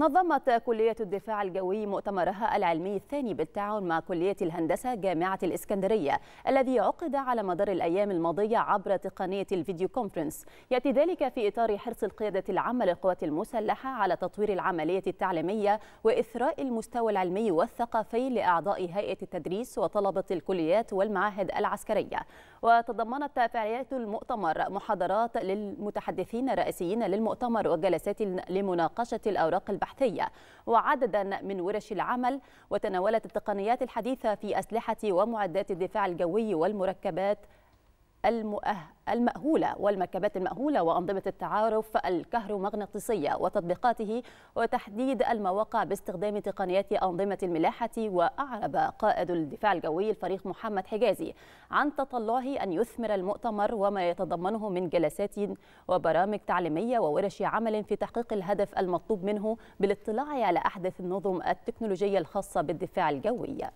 نظمت كلية الدفاع الجوي مؤتمرها العلمي الثاني بالتعاون مع كلية الهندسة جامعة الإسكندرية الذي عقد على مدار الأيام الماضية عبر تقنية الفيديو كونفرنس يأتي ذلك في إطار حرص القيادة العامة للقوات المسلحة على تطوير العملية التعليمية وإثراء المستوى العلمي والثقافي لأعضاء هيئة التدريس وطلبة الكليات والمعاهد العسكرية وتضمنت فعاليات المؤتمر محاضرات للمتحدثين الرئيسيين للمؤتمر وجلسات لمناقشة الأوراق البحثية البحثية وعددا من ورش العمل وتناولت التقنيات الحديثة في أسلحة ومعدات الدفاع الجوي والمركبات المأهولة والمركبات المأهولة وأنظمة التعارف الكهرومغناطيسية وتطبيقاته وتحديد المواقع باستخدام تقنيات أنظمة الملاحة وأعرب قائد الدفاع الجوي الفريق محمد حجازي عن تطلعه أن يثمر المؤتمر وما يتضمنه من جلسات وبرامج تعليمية وورش عمل في تحقيق الهدف المطلوب منه بالاطلاع على أحدث النظم التكنولوجية الخاصة بالدفاع الجوي